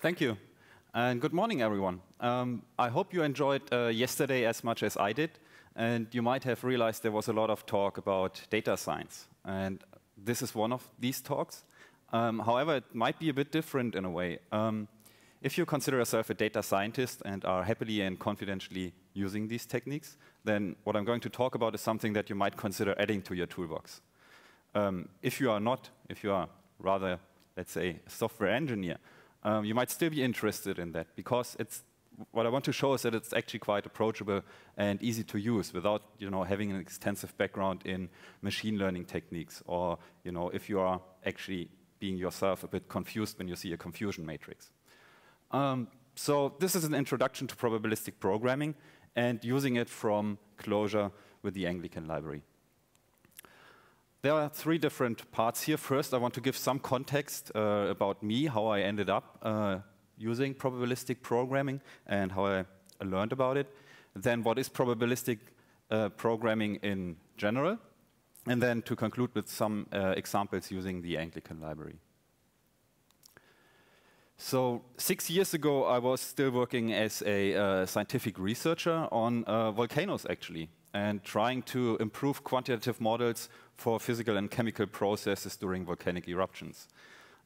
Thank you. And good morning, everyone. Um, I hope you enjoyed uh, yesterday as much as I did. And you might have realized there was a lot of talk about data science. And this is one of these talks. Um, however, it might be a bit different in a way. Um, if you consider yourself a data scientist and are happily and confidently using these techniques, then what I'm going to talk about is something that you might consider adding to your toolbox. Um, if you are not, if you are rather, let's say, a software engineer, um, you might still be interested in that because it's what I want to show is that it's actually quite approachable and easy to use without you know having an extensive background in machine learning techniques or you know if you are actually being yourself a bit confused when you see a confusion matrix. Um, so this is an introduction to probabilistic programming and using it from closure with the Anglican library. There are three different parts here. First, I want to give some context uh, about me, how I ended up uh, using probabilistic programming and how I learned about it. Then what is probabilistic uh, programming in general. And then to conclude with some uh, examples using the Anglican library. So six years ago, I was still working as a uh, scientific researcher on uh, volcanoes, actually and trying to improve quantitative models for physical and chemical processes during volcanic eruptions.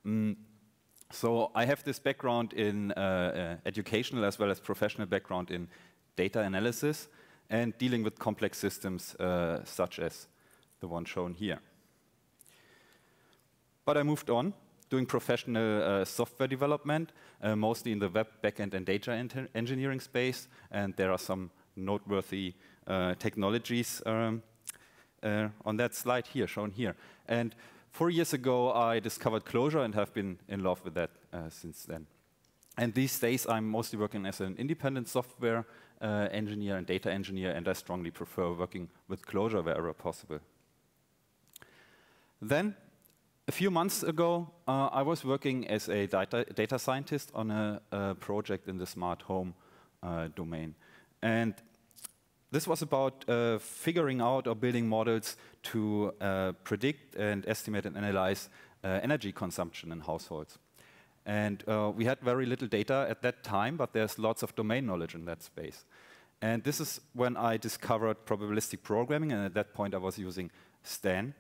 Mm. So I have this background in uh, uh, educational as well as professional background in data analysis and dealing with complex systems uh, such as the one shown here. But I moved on doing professional uh, software development, uh, mostly in the web backend and data engineering space, and there are some noteworthy uh, technologies um, uh, on that slide here, shown here. And four years ago, I discovered Closure and have been in love with that uh, since then. And these days, I'm mostly working as an independent software uh, engineer and data engineer, and I strongly prefer working with Closure wherever possible. Then, a few months ago, uh, I was working as a data, data scientist on a, a, project in the smart home uh, domain. And this was about uh, figuring out or building models to uh, predict and estimate and analyze uh, energy consumption in households. And uh, we had very little data at that time, but there's lots of domain knowledge in that space. And this is when I discovered probabilistic programming, and at that point I was using Stan.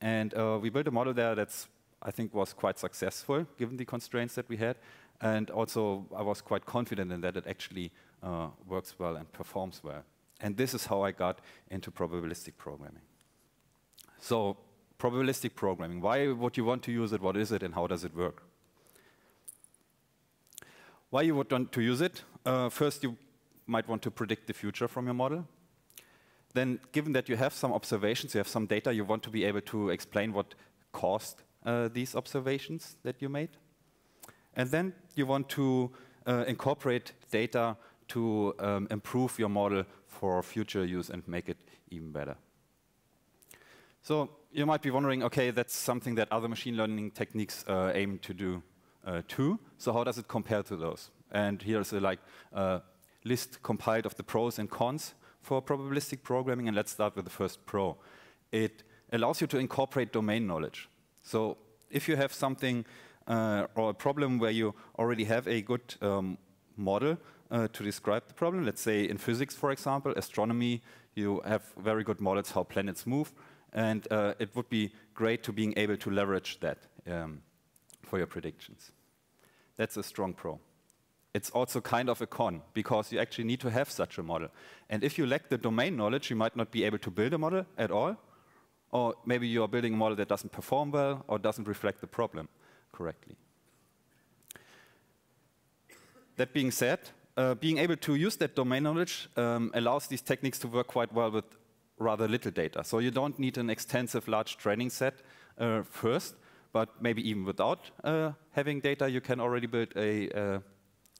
And uh, we built a model there that I think was quite successful given the constraints that we had. And also, I was quite confident in that it actually uh, works well and performs well. And this is how I got into probabilistic programming. So probabilistic programming, why would you want to use it, what is it, and how does it work? Why you would want to use it? Uh, first, you might want to predict the future from your model. Then, given that you have some observations, you have some data, you want to be able to explain what caused uh, these observations that you made. And then you want to uh, incorporate data to um, improve your model for future use and make it even better. So you might be wondering, okay, that's something that other machine learning techniques uh, aim to do uh, too. So how does it compare to those? And here's a like uh, list compiled of the pros and cons for probabilistic programming. And let's start with the first pro. It allows you to incorporate domain knowledge. So if you have something uh, or a problem where you already have a good um, model, uh, to describe the problem. Let's say in physics, for example, astronomy, you have very good models how planets move, and uh, it would be great to being able to leverage that um, for your predictions. That's a strong pro. It's also kind of a con, because you actually need to have such a model. And if you lack the domain knowledge, you might not be able to build a model at all, or maybe you are building a model that doesn't perform well or doesn't reflect the problem correctly. That being said, uh, being able to use that domain knowledge um, allows these techniques to work quite well with rather little data. So you don't need an extensive large training set uh, first, but maybe even without uh, having data, you can already build a uh,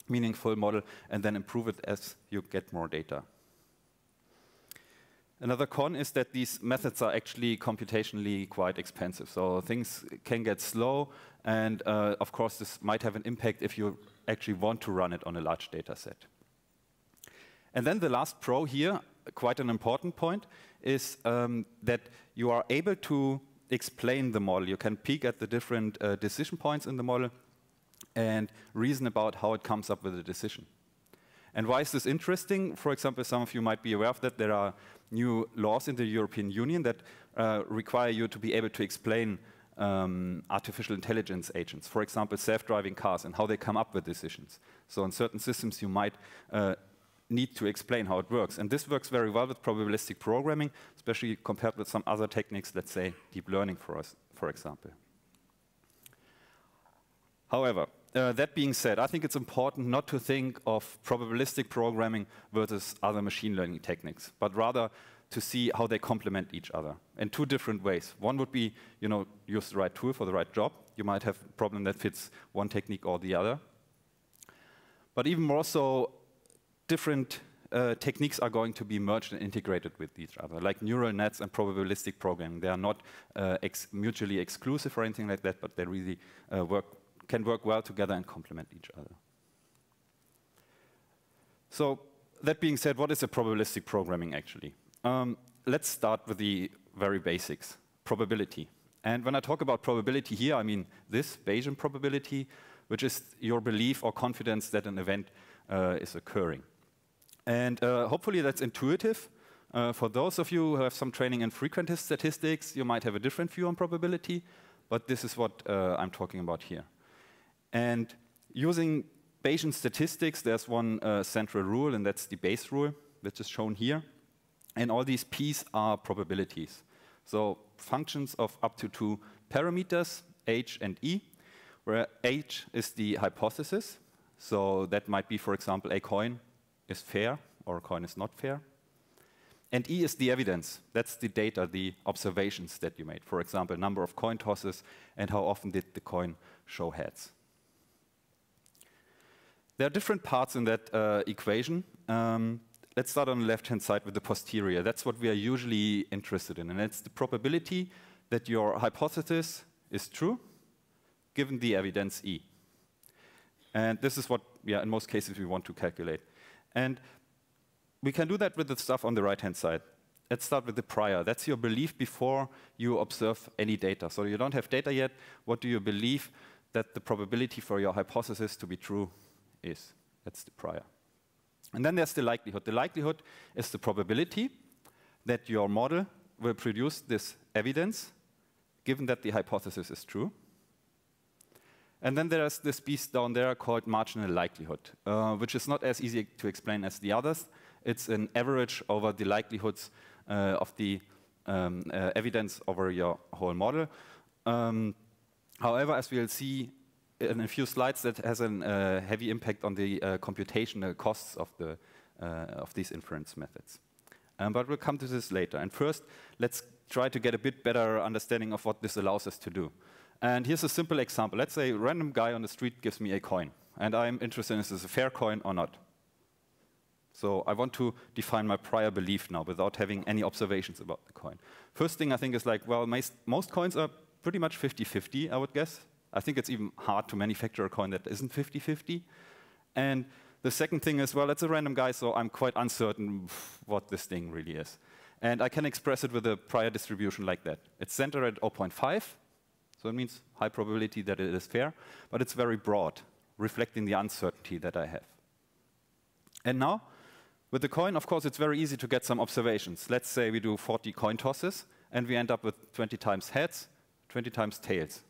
meaningful model and then improve it as you get more data. Another con is that these methods are actually computationally quite expensive. So things can get slow, and uh, of course, this might have an impact if you actually want to run it on a large data set. And then the last pro here, quite an important point, is um, that you are able to explain the model. You can peek at the different uh, decision points in the model and reason about how it comes up with a decision. And why is this interesting? For example, some of you might be aware of that there are new laws in the European Union that uh, require you to be able to explain um, artificial intelligence agents, for example, self-driving cars and how they come up with decisions. So in certain systems, you might uh, need to explain how it works. And this works very well with probabilistic programming, especially compared with some other techniques, let's say deep learning for us, for example. However, uh, that being said, I think it's important not to think of probabilistic programming versus other machine learning techniques, but rather to see how they complement each other in two different ways. One would be, you know, use the right tool for the right job. You might have a problem that fits one technique or the other. But even more so, different uh, techniques are going to be merged and integrated with each other, like neural nets and probabilistic programming. They are not uh, ex mutually exclusive or anything like that, but they really uh, work, can work well together and complement each other. So that being said, what is a probabilistic programming actually? Um, let's start with the very basics, probability. And when I talk about probability here, I mean this Bayesian probability, which is your belief or confidence that an event uh, is occurring. And uh, hopefully that's intuitive. Uh, for those of you who have some training in frequentist statistics, you might have a different view on probability, but this is what uh, I'm talking about here. And using Bayesian statistics, there's one uh, central rule, and that's the Bayes rule, which is shown here. And all these P's are probabilities. So functions of up to two parameters, H and E, where H is the hypothesis. So that might be, for example, a coin is fair or a coin is not fair. And E is the evidence. That's the data, the observations that you made. For example, number of coin tosses and how often did the coin show heads. There are different parts in that uh, equation. Um, let's start on the left-hand side with the posterior. That's what we are usually interested in, and it's the probability that your hypothesis is true, given the evidence E. And this is what, yeah, in most cases we want to calculate. And we can do that with the stuff on the right-hand side. Let's start with the prior. That's your belief before you observe any data. So you don't have data yet. What do you believe that the probability for your hypothesis to be true is? That's the prior. And then there's the likelihood. The likelihood is the probability that your model will produce this evidence, given that the hypothesis is true. And then there's this beast down there called marginal likelihood, uh, which is not as easy to explain as the others. It's an average over the likelihoods uh, of the um, uh, evidence over your whole model. Um, however, as we'll see in a few slides that has a uh, heavy impact on the uh, computational costs of, the, uh, of these inference methods. Um, but we'll come to this later. And first, let's try to get a bit better understanding of what this allows us to do. And here's a simple example. Let's say a random guy on the street gives me a coin. And I'm interested in is this a fair coin or not. So I want to define my prior belief now without having any observations about the coin. First thing I think is like, well, most coins are pretty much 50-50, I would guess. I think it's even hard to manufacture a coin that isn't 50-50. And the second thing is, well, it's a random guy, so I'm quite uncertain what this thing really is. And I can express it with a prior distribution like that. It's centered at 0.5, so it means high probability that it is fair, but it's very broad, reflecting the uncertainty that I have. And now, with the coin, of course, it's very easy to get some observations. Let's say we do 40 coin tosses, and we end up with 20 times heads, 20 times tails.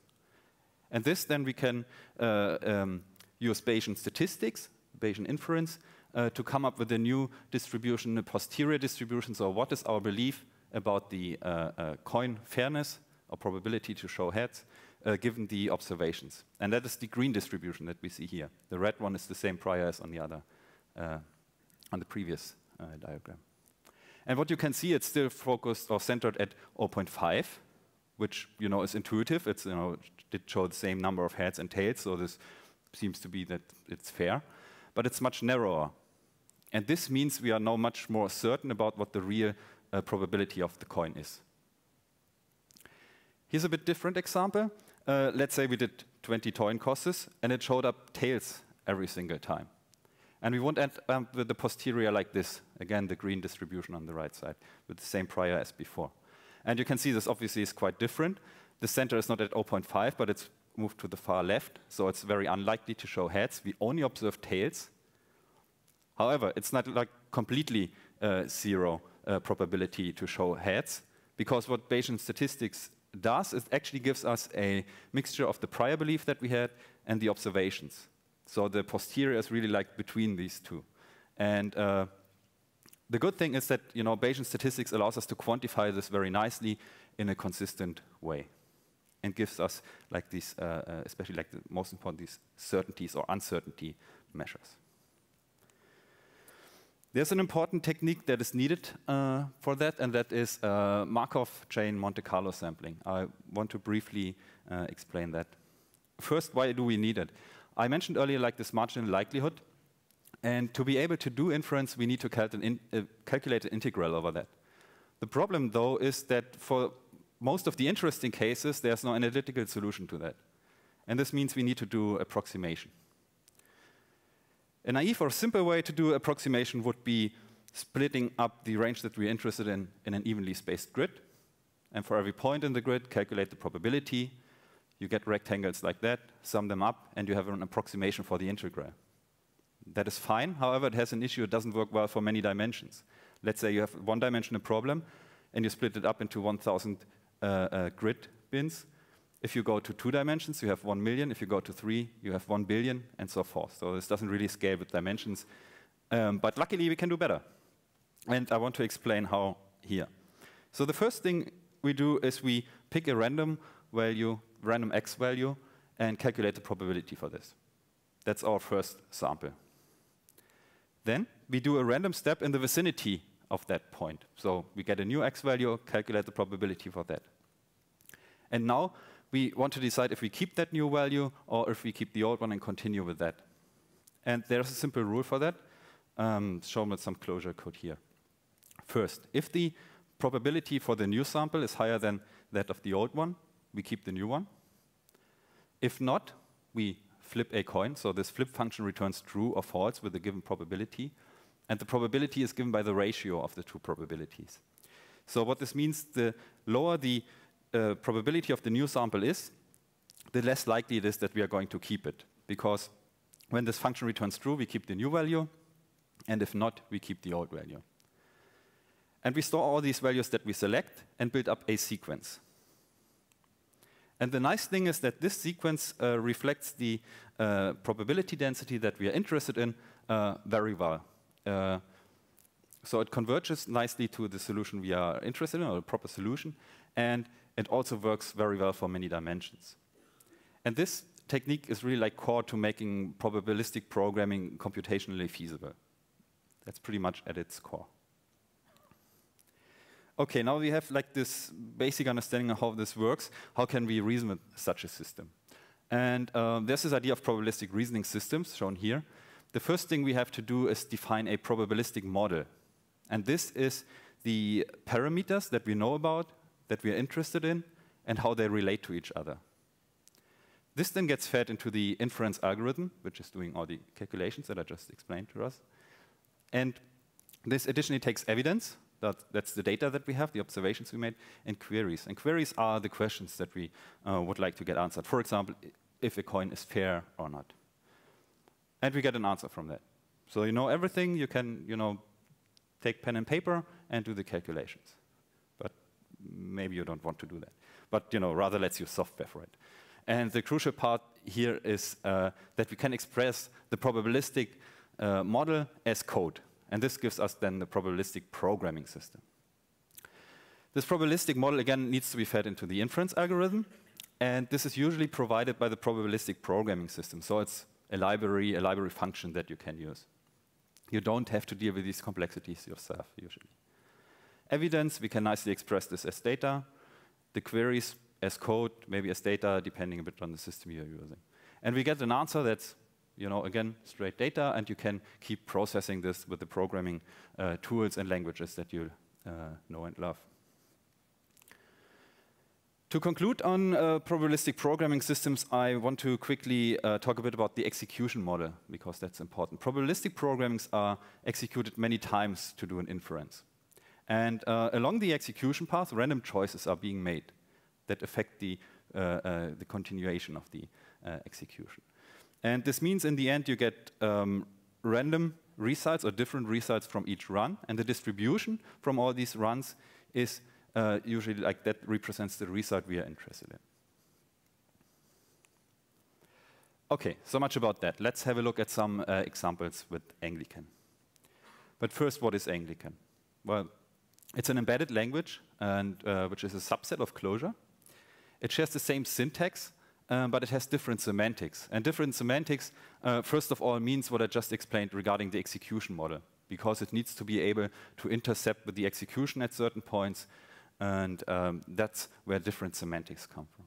And this then we can uh, um, use Bayesian statistics, Bayesian inference, uh, to come up with a new distribution, a posterior distribution. So what is our belief about the uh, uh coin fairness or probability to show heads uh, given the observations? And that is the green distribution that we see here. The red one is the same prior as on the other, uh, on the previous diagram. And what you can see, it's still focused or centered at 0.5, which you know is intuitive. It's you know did show the same number of heads and tails, so this seems to be that it's fair. But it's much narrower. And this means we are now much more certain about what the real uh, probability of the coin is. Here's a bit different example. Uh, let's say we did 20 coin tosses, and it showed up tails every single time. And we won't end with the posterior like this. Again, the green distribution on the right side with the same prior as before. And you can see this obviously is quite different. The center is not at 0.5, but it's moved to the far left, so it's very unlikely to show heads. We only observe tails. However, it's not like completely uh, zero uh, probability to show heads, because what Bayesian statistics does is actually gives us a mixture of the prior belief that we had and the observations. So the posterior is really like between these two. And uh, the good thing is that you know Bayesian statistics allows us to quantify this very nicely in a consistent way and gives us like these, uh, uh, especially like the most important, these certainties or uncertainty measures. There's an important technique that is needed uh, for that, and that is uh, Markov chain Monte Carlo sampling. I want to briefly uh, explain that. First, why do we need it? I mentioned earlier like this marginal likelihood, and to be able to do inference, we need to cal an in, uh, calculate an integral over that. The problem, though, is that for most of the interesting cases, there's no analytical solution to that. And this means we need to do approximation. A naive or simple way to do approximation would be splitting up the range that we're interested in in an evenly spaced grid. And for every point in the grid, calculate the probability. You get rectangles like that, sum them up, and you have an approximation for the integral. That is fine. However, it has an issue. It doesn't work well for many dimensions. Let's say you have one dimensional problem, and you split it up into 1,000 uh, uh, grid bins. If you go to two dimensions, you have 1 million. If you go to three, you have 1 billion, and so forth. So this doesn't really scale with dimensions. Um, but luckily, we can do better. And I want to explain how here. So the first thing we do is we pick a random value, random x value, and calculate the probability for this. That's our first sample. Then we do a random step in the vicinity of that point. So we get a new x value, calculate the probability for that. And now we want to decide if we keep that new value or if we keep the old one and continue with that. And there's a simple rule for that, um, shown with some closure code here. First, if the probability for the new sample is higher than that of the old one, we keep the new one. If not, we flip a coin, so this flip function returns true or false with a given probability, and the probability is given by the ratio of the two probabilities. So what this means, the lower the uh, probability of the new sample is, the less likely it is that we are going to keep it. Because when this function returns true, we keep the new value. And if not, we keep the old value. And we store all these values that we select and build up a sequence. And the nice thing is that this sequence uh, reflects the uh, probability density that we are interested in uh, very well. Uh, so it converges nicely to the solution we are interested in, or a proper solution, and it also works very well for many dimensions. And this technique is really like core to making probabilistic programming computationally feasible. That's pretty much at its core. Okay, now we have like this basic understanding of how this works. How can we reason with such a system? And um, there's this idea of probabilistic reasoning systems shown here the first thing we have to do is define a probabilistic model. And this is the parameters that we know about, that we are interested in, and how they relate to each other. This then gets fed into the inference algorithm, which is doing all the calculations that I just explained to us. And this additionally takes evidence, that, that's the data that we have, the observations we made, and queries. And queries are the questions that we uh, would like to get answered. For example, if a coin is fair or not and we get an answer from that. So you know everything, you can you know, take pen and paper and do the calculations. But maybe you don't want to do that. But you know, rather let's use software for it. And the crucial part here is uh, that we can express the probabilistic uh, model as code. And this gives us then the probabilistic programming system. This probabilistic model, again, needs to be fed into the inference algorithm. And this is usually provided by the probabilistic programming system. So it's a library, a library function that you can use. You don't have to deal with these complexities yourself, usually. Evidence, we can nicely express this as data. The queries as code, maybe as data, depending a bit on the system you're using. And we get an answer that's, you know, again, straight data, and you can keep processing this with the programming uh, tools and languages that you uh, know and love. To conclude on uh, probabilistic programming systems, I want to quickly uh, talk a bit about the execution model, because that's important. Probabilistic programmings are executed many times to do an inference. And uh, along the execution path, random choices are being made that affect the, uh, uh, the continuation of the uh, execution. And this means in the end you get um, random results or different results from each run, and the distribution from all these runs is uh, usually like that represents the result we are interested in. Okay, so much about that. Let's have a look at some uh, examples with Anglican. But first, what is Anglican? Well, it's an embedded language, and, uh, which is a subset of closure. It shares the same syntax, um, but it has different semantics. And different semantics, uh, first of all, means what I just explained regarding the execution model, because it needs to be able to intercept with the execution at certain points, and um, that's where different semantics come from.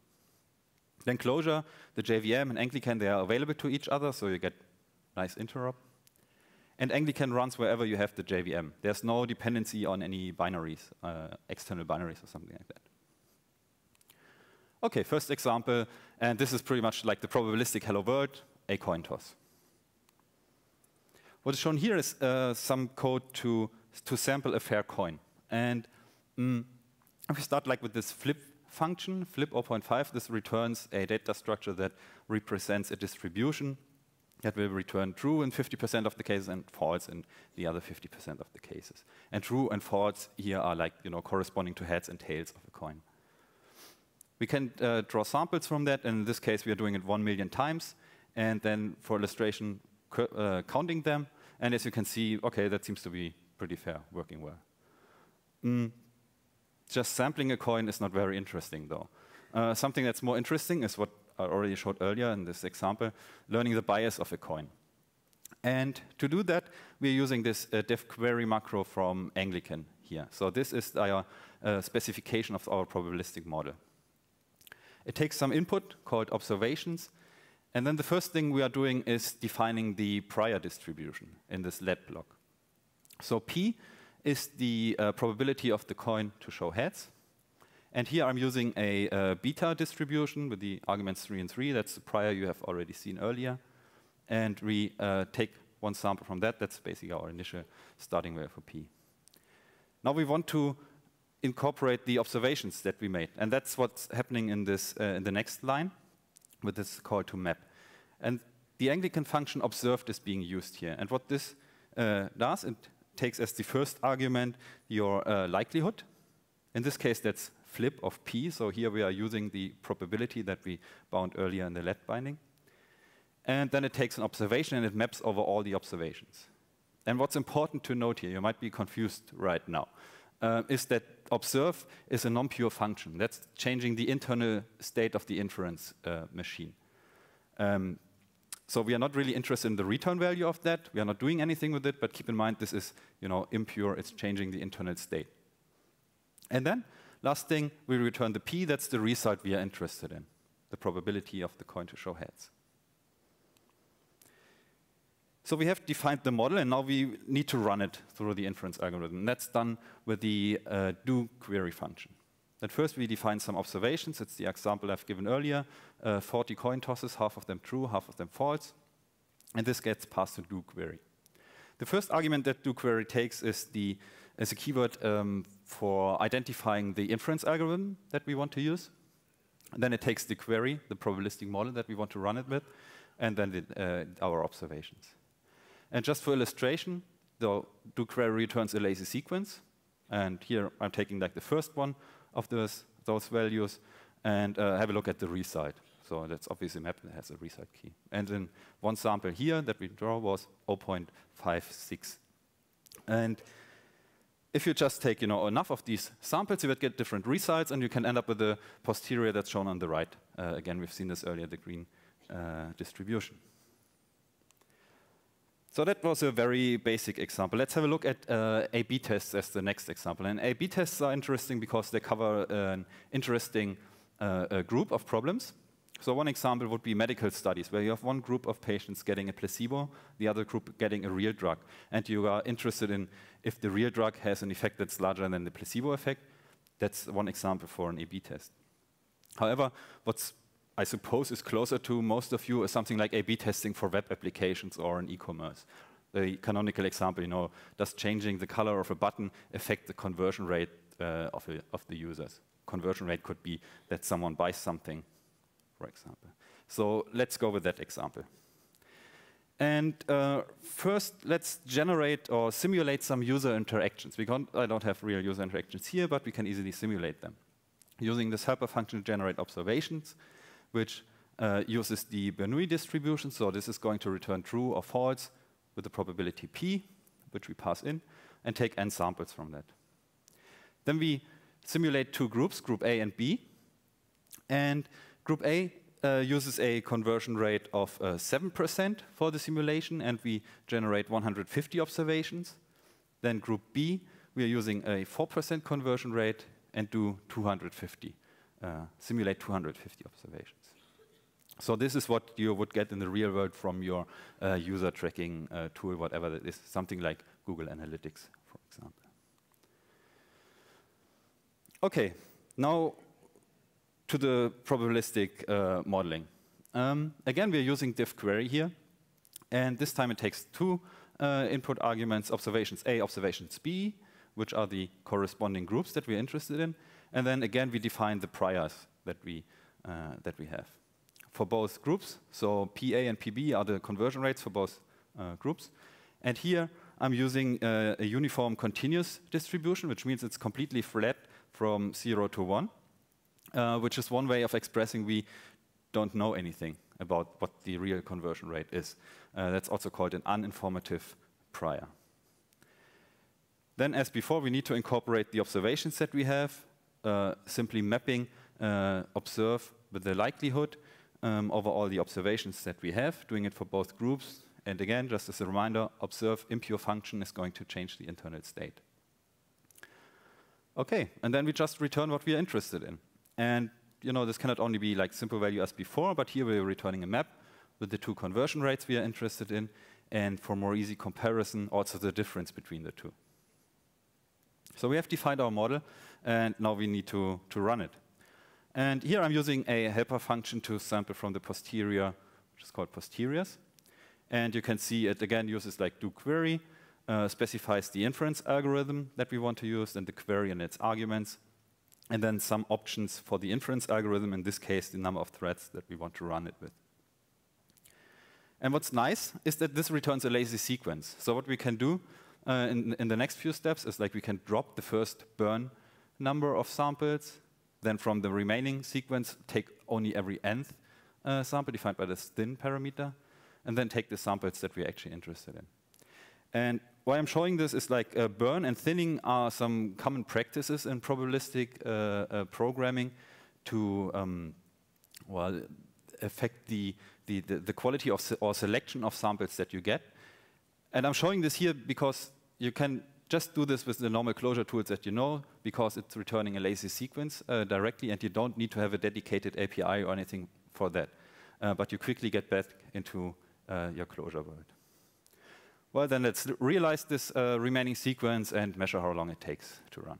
Then closure, the JVM and Anglican, they are available to each other, so you get nice interop. And Anglican runs wherever you have the JVM. There's no dependency on any binaries, uh, external binaries or something like that. Okay, first example, and this is pretty much like the probabilistic hello world, a coin toss. What is shown here is uh, some code to, to sample a fair coin. And mm, if we start like with this flip function, flip 0.5, this returns a data structure that represents a distribution that will return true in 50% of the cases and false in the other 50% of the cases. And true and false here are like, you know, corresponding to heads and tails of a coin. We can uh, draw samples from that, and in this case we are doing it 1 million times, and then for illustration uh, counting them, and as you can see, okay, that seems to be pretty fair, working well. Mm. Just sampling a coin is not very interesting, though. Uh, something that's more interesting is what I already showed earlier in this example, learning the bias of a coin. And to do that, we're using this uh, query macro from Anglican here. So this is our uh, specification of our probabilistic model. It takes some input called observations, and then the first thing we are doing is defining the prior distribution in this let block. So P is the uh, probability of the coin to show heads. And here I'm using a uh, beta distribution with the arguments 3 and 3. That's the prior you have already seen earlier. And we uh, take one sample from that. That's basically our initial starting value for p. Now we want to incorporate the observations that we made. And that's what's happening in, this, uh, in the next line with this call to map. And the Anglican function observed is being used here. And what this uh, does, it takes as the first argument your uh, likelihood. In this case, that's flip of p. So here we are using the probability that we bound earlier in the lead binding. And then it takes an observation and it maps over all the observations. And what's important to note here, you might be confused right now, uh, is that observe is a non-pure function. That's changing the internal state of the inference uh, machine. Um, so we are not really interested in the return value of that. We are not doing anything with it, but keep in mind this is you know, impure. It's changing the internal state. And then, last thing, we return the p. That's the result we are interested in, the probability of the coin to show heads. So we have defined the model, and now we need to run it through the inference algorithm. And that's done with the uh, do query function. Then first we define some observations. It's the example I've given earlier. Uh, 40 coin tosses, half of them true, half of them false. And this gets passed to do query. The first argument that do query takes is, the, is a keyword um, for identifying the inference algorithm that we want to use. And then it takes the query, the probabilistic model that we want to run it with, and then the, uh, our observations. And just for illustration, the do query returns a lazy sequence. And here I'm taking like the first one, of those, those values and uh, have a look at the reside. So that's obviously a map that has a reside key. And then one sample here that we draw was 0.56. And if you just take you know, enough of these samples, you would get different resides, and you can end up with the posterior that's shown on the right. Uh, again, we've seen this earlier, the green uh, distribution. So that was a very basic example. Let's have a look at uh, A-B tests as the next example. And A-B tests are interesting because they cover an interesting uh, group of problems. So one example would be medical studies, where you have one group of patients getting a placebo, the other group getting a real drug. And you are interested in if the real drug has an effect that's larger than the placebo effect. That's one example for an A-B test. However, what's I suppose is closer to most of you is something like A-B testing for web applications or in e-commerce. The canonical example, you know, does changing the color of a button affect the conversion rate uh, of, a, of the users? Conversion rate could be that someone buys something, for example. So let's go with that example. And uh, first, let's generate or simulate some user interactions. We can't, I don't have real user interactions here, but we can easily simulate them. Using this helper function to generate observations, which uh, uses the Bernoulli distribution. So this is going to return true or false with the probability p, which we pass in, and take n samples from that. Then we simulate two groups, group A and B. And group A uh, uses a conversion rate of 7% uh, for the simulation, and we generate 150 observations. Then group B, we are using a 4% conversion rate and do 250, uh, simulate 250 observations. So this is what you would get in the real world from your uh, user tracking uh, tool, whatever that is, something like Google Analytics, for example. Okay, now to the probabilistic uh, modeling. Um, again, we're using diff query here, and this time it takes two uh, input arguments, observations A, observations B, which are the corresponding groups that we're interested in, and then again we define the priors that we uh, that we have for both groups. So PA and PB are the conversion rates for both uh, groups. And here I'm using uh, a uniform continuous distribution, which means it's completely flat from 0 to 1, uh, which is one way of expressing we don't know anything about what the real conversion rate is. Uh, that's also called an uninformative prior. Then, as before, we need to incorporate the observations that we have, uh, simply mapping uh, observe with the likelihood, um, over all the observations that we have, doing it for both groups. And again, just as a reminder, observe impure function is going to change the internal state. Okay, and then we just return what we are interested in. And you know, this cannot only be like simple value as before, but here we're returning a map with the two conversion rates we are interested in, and for more easy comparison, also the difference between the two. So we have defined our model, and now we need to, to run it. And here I'm using a helper function to sample from the posterior, which is called posteriors. And you can see it again uses like do query, uh, specifies the inference algorithm that we want to use and the query and its arguments, and then some options for the inference algorithm, in this case, the number of threads that we want to run it with. And what's nice is that this returns a lazy sequence. So what we can do uh, in, in the next few steps is like we can drop the first burn number of samples then from the remaining sequence, take only every nth uh, sample defined by the thin parameter, and then take the samples that we're actually interested in. And why I'm showing this is like uh, burn and thinning are some common practices in probabilistic uh, uh programming to, um, well, affect the, the, the, quality of se or selection of samples that you get. And I'm showing this here because you can just do this with the normal closure tools that you know, because it's returning a lazy sequence uh, directly, and you don't need to have a dedicated API or anything for that. Uh, but you quickly get back into uh, your closure world. Well, then let's realize this uh, remaining sequence and measure how long it takes to run.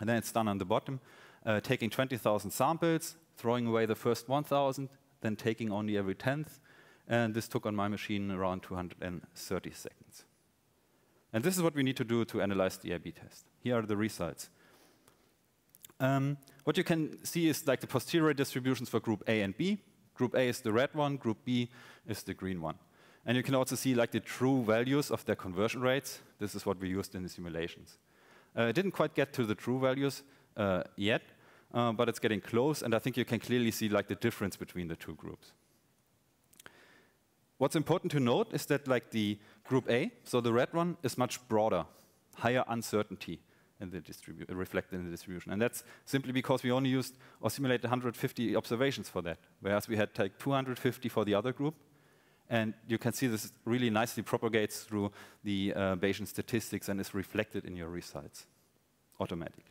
And then it's done on the bottom, uh, taking 20,000 samples, throwing away the first 1,000, then taking only every 10th. And this took on my machine around 230 seconds. And this is what we need to do to analyze the A-B test. Here are the results. Um, what you can see is like the posterior distributions for group A and B. Group A is the red one, group B is the green one. And you can also see like the true values of their conversion rates. This is what we used in the simulations. Uh, I didn't quite get to the true values uh, yet, uh, but it's getting close, and I think you can clearly see like the difference between the two groups. What's important to note is that like the group A, so the red one, is much broader, higher uncertainty in the reflected in the distribution. And that's simply because we only used or simulated 150 observations for that, whereas we had like 250 for the other group. And you can see this really nicely propagates through the uh, Bayesian statistics and is reflected in your results automatically.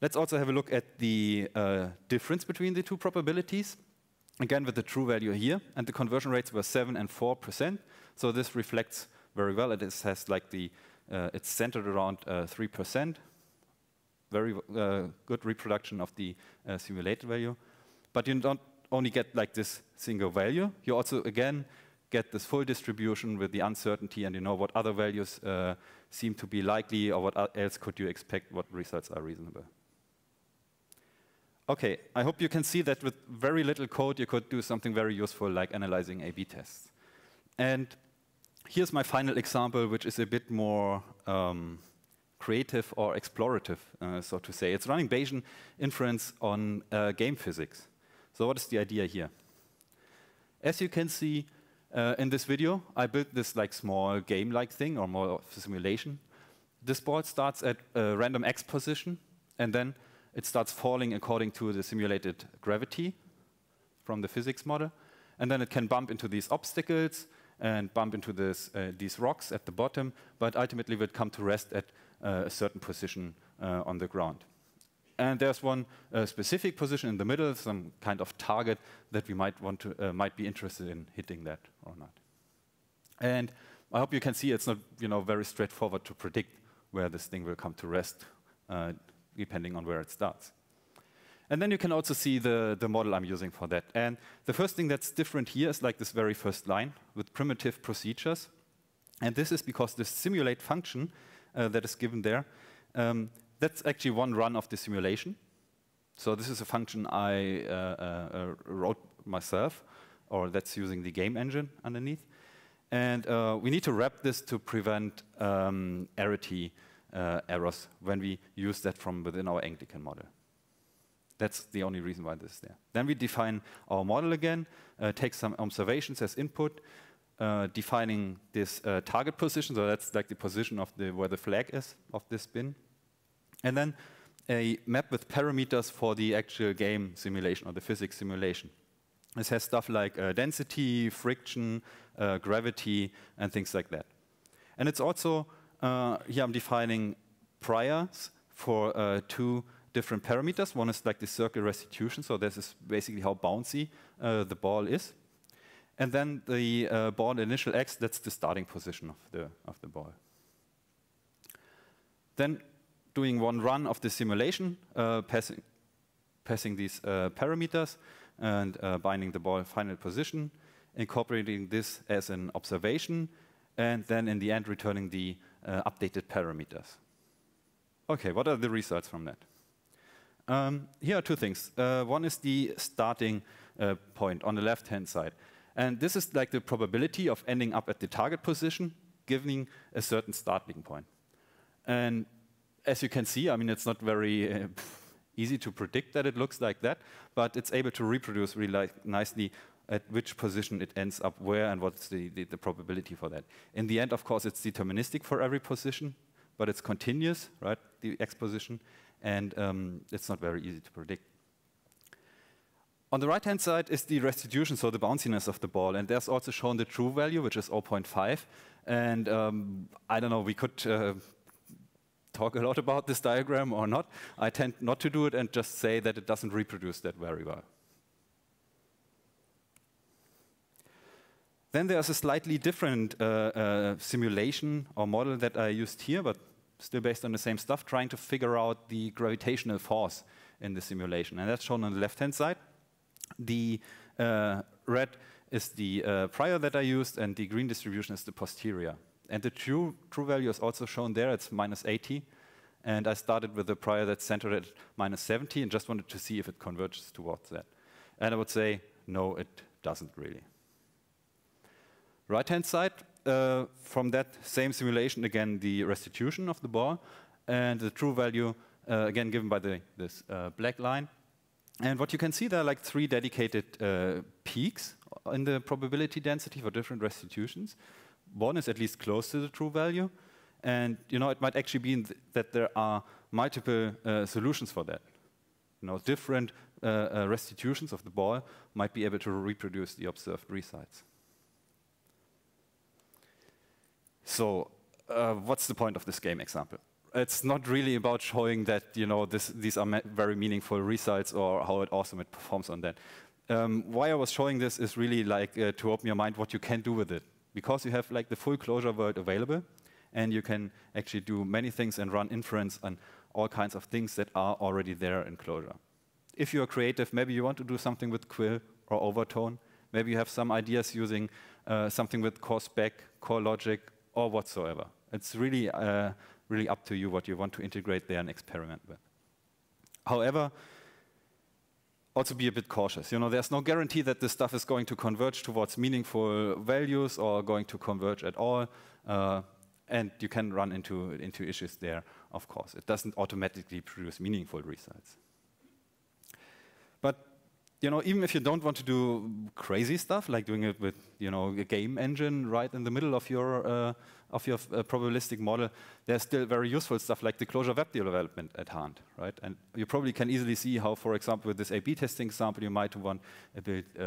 Let's also have a look at the uh, difference between the two probabilities again with the true value here, and the conversion rates were 7 and 4%. So this reflects very well. It is, has like the, uh, it's centered around uh, 3%, very uh, good reproduction of the uh, simulated value. But you don't only get like this single value, you also again get this full distribution with the uncertainty and you know what other values uh, seem to be likely or what uh, else could you expect, what results are reasonable. Okay, I hope you can see that with very little code, you could do something very useful like analyzing A-B tests. And here's my final example, which is a bit more um, creative or explorative, uh, so to say. It's running Bayesian inference on uh, game physics. So what is the idea here? As you can see uh, in this video, I built this like small game-like thing or more of a simulation. This board starts at a random x position, and then it starts falling according to the simulated gravity from the physics model. And then it can bump into these obstacles and bump into this, uh, these rocks at the bottom, but ultimately it would come to rest at uh, a certain position uh, on the ground. And there's one uh, specific position in the middle, some kind of target that we might, want to, uh, might be interested in hitting that or not. And I hope you can see it's not you know, very straightforward to predict where this thing will come to rest uh, depending on where it starts. And then you can also see the, the model I'm using for that. And the first thing that's different here is like this very first line with primitive procedures. And this is because the simulate function uh, that is given there, um, that's actually one run of the simulation. So this is a function I uh, uh, uh wrote myself, or that's using the game engine underneath. And uh, we need to wrap this to prevent um, arity uh, errors when we use that from within our Anglican model. That's the only reason why this is there. Then we define our model again, uh, take some observations as input, uh, defining this uh, target position, so that's like the position of the where the flag is of this bin, and then a map with parameters for the actual game simulation or the physics simulation. This has stuff like uh, density, friction, uh, gravity, and things like that. And it's also here uh, I'm defining priors for uh, two different parameters. One is like the circle restitution, so this is basically how bouncy uh, the ball is. And then the ball initial x, that's the starting position of the, of the ball. Then doing one run of the simulation, passing, passing these parameters, and uh, binding the ball final position, incorporating this as an observation, and then in the end returning the uh, updated parameters. Okay, what are the results from that? Um, here are two things. Uh, one is the starting uh, point on the left-hand side. And this is like the probability of ending up at the target position, giving a certain starting point. And as you can see, I mean, it's not very uh, easy to predict that it looks like that, but it's able to reproduce really nicely at which position it ends up where and what's the, the, the probability for that. In the end, of course, it's deterministic for every position, but it's continuous, right, the x position, and um, it's not very easy to predict. On the right-hand side is the restitution, so the bounciness of the ball, and there's also shown the true value, which is 0.5, and um, I don't know, we could uh, talk a lot about this diagram or not. I tend not to do it and just say that it doesn't reproduce that very well. Then there's a slightly different uh, uh, simulation or model that I used here, but still based on the same stuff, trying to figure out the gravitational force in the simulation. And that's shown on the left-hand side. The uh, red is the uh, prior that I used, and the green distribution is the posterior. And the true, true value is also shown there. It's minus 80. And I started with a prior that's centered at minus 70 and just wanted to see if it converges towards that. And I would say, no, it doesn't really. Right-hand side, uh, from that same simulation, again, the restitution of the ball and the true value, uh, again, given by the, this uh, black line. And what you can see there are like three dedicated uh, peaks in the probability density for different restitutions. One is at least close to the true value. And you know, it might actually be th that there are multiple uh, solutions for that. You know, different uh, restitutions of the ball might be able to reproduce the observed resides. So uh, what's the point of this game example? It's not really about showing that you know this, these are very meaningful results or how awesome it performs on that. Um, why I was showing this is really like uh, to open your mind what you can do with it. Because you have like the full closure world available, and you can actually do many things and run inference on all kinds of things that are already there in closure. If you are creative, maybe you want to do something with Quill or Overtone. Maybe you have some ideas using uh, something with core spec, core logic, or whatsoever. It's really, uh, really up to you what you want to integrate there and experiment with. However, also be a bit cautious. You know, there's no guarantee that this stuff is going to converge towards meaningful values or going to converge at all. Uh, and you can run into, into issues there, of course. It doesn't automatically produce meaningful results. But you know, even if you don't want to do crazy stuff like doing it with, you know, a game engine right in the middle of your uh, of your uh, probabilistic model, there's still very useful stuff like the closure web development at hand, right? And you probably can easily see how, for example, with this A/B testing sample, you might want to build uh, uh,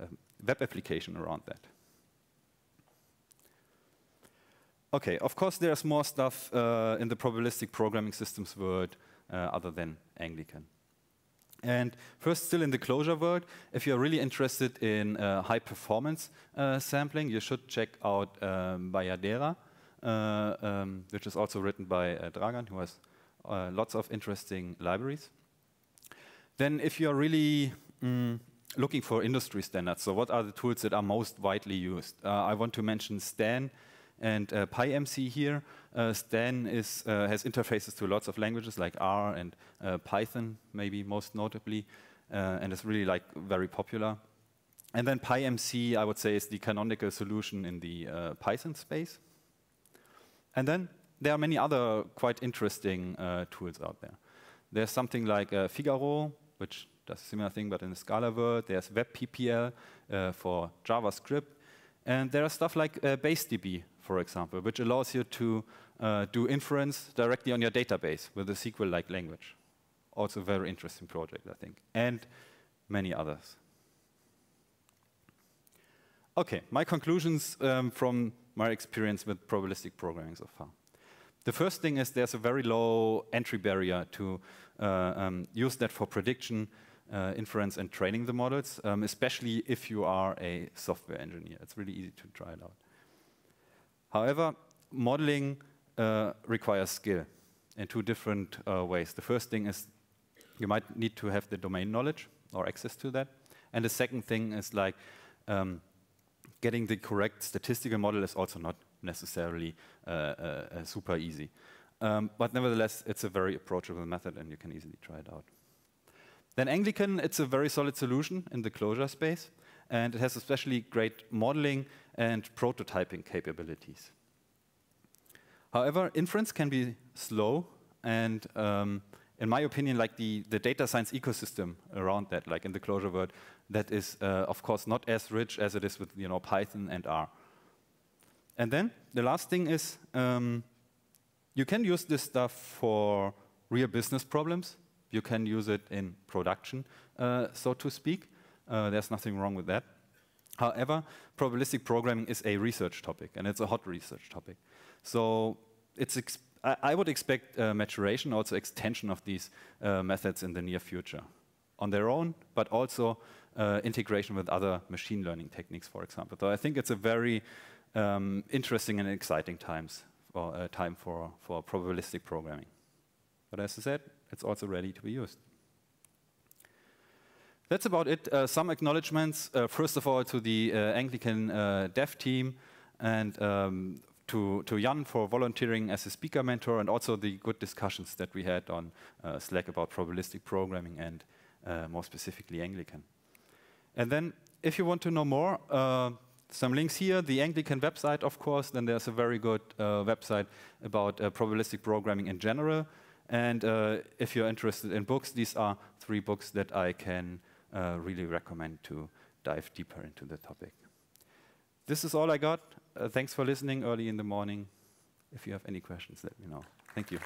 a web application around that. Okay, of course, there's more stuff uh, in the probabilistic programming systems world uh, other than Anglican. And first, still in the closure world, if you're really interested in uh, high performance uh, sampling, you should check out um, Bayadera, uh, um, which is also written by uh, Dragan, who has uh, lots of interesting libraries. Then if you're really mm, looking for industry standards, so what are the tools that are most widely used? Uh, I want to mention Stan, and uh, PyMC here. Uh, Stan is, uh, has interfaces to lots of languages like R and uh, Python, maybe most notably, uh, and is really like very popular. And then PyMC, I would say, is the canonical solution in the uh, Python space. And then there are many other quite interesting tools out there. There's something like Figaro, which does a similar thing, but in the Scala world. There's WebPPL for JavaScript. And there are stuff like BaseDB, for example, which allows you to uh, do inference directly on your database with a SQL-like language. Also very interesting project, I think, and many others. Okay, my conclusions um, from my experience with probabilistic programming so far. The first thing is there's a very low entry barrier to uh, um, use that for prediction, uh, inference, and training the models, um, especially if you are a software engineer. It's really easy to try it out. However, modeling uh, requires skill in two different uh, ways. The first thing is you might need to have the domain knowledge or access to that. And the second thing is like um, getting the correct statistical model is also not necessarily uh, uh, uh super easy. Um, but nevertheless, it's a very approachable method and you can easily try it out. Then Anglican, it's a very solid solution in the closure space. And it has especially great modeling and prototyping capabilities. However, inference can be slow and um, in my opinion, like the, the data science ecosystem around that, like in the closure world, that is, uh, of course, not as rich as it is with you know, Python and R. And then the last thing is um, you can use this stuff for real business problems. You can use it in production, uh, so to speak. Uh, there's nothing wrong with that. However, probabilistic programming is a research topic, and it's a hot research topic. So it's I, I would expect uh, maturation, also extension of these uh, methods in the near future on their own, but also uh, integration with other machine learning techniques, for example. So I think it's a very um, interesting and exciting times for, uh, time for, for probabilistic programming. But as I said, it's also ready to be used that's about it. Uh, some acknowledgements, uh, first of all, to the uh, Anglican Deaf team and um, to, to Jan for volunteering as a speaker mentor and also the good discussions that we had on Slack about probabilistic programming and more specifically Anglican. And then if you want to know more, some links here, the Anglican website, of course, then there's a very good uh, website about uh, probabilistic programming in general. And uh, if you're interested in books, these are three books that I can uh, really recommend to dive deeper into the topic. This is all I got. Uh, thanks for listening early in the morning. If you have any questions, let me know. Thank you.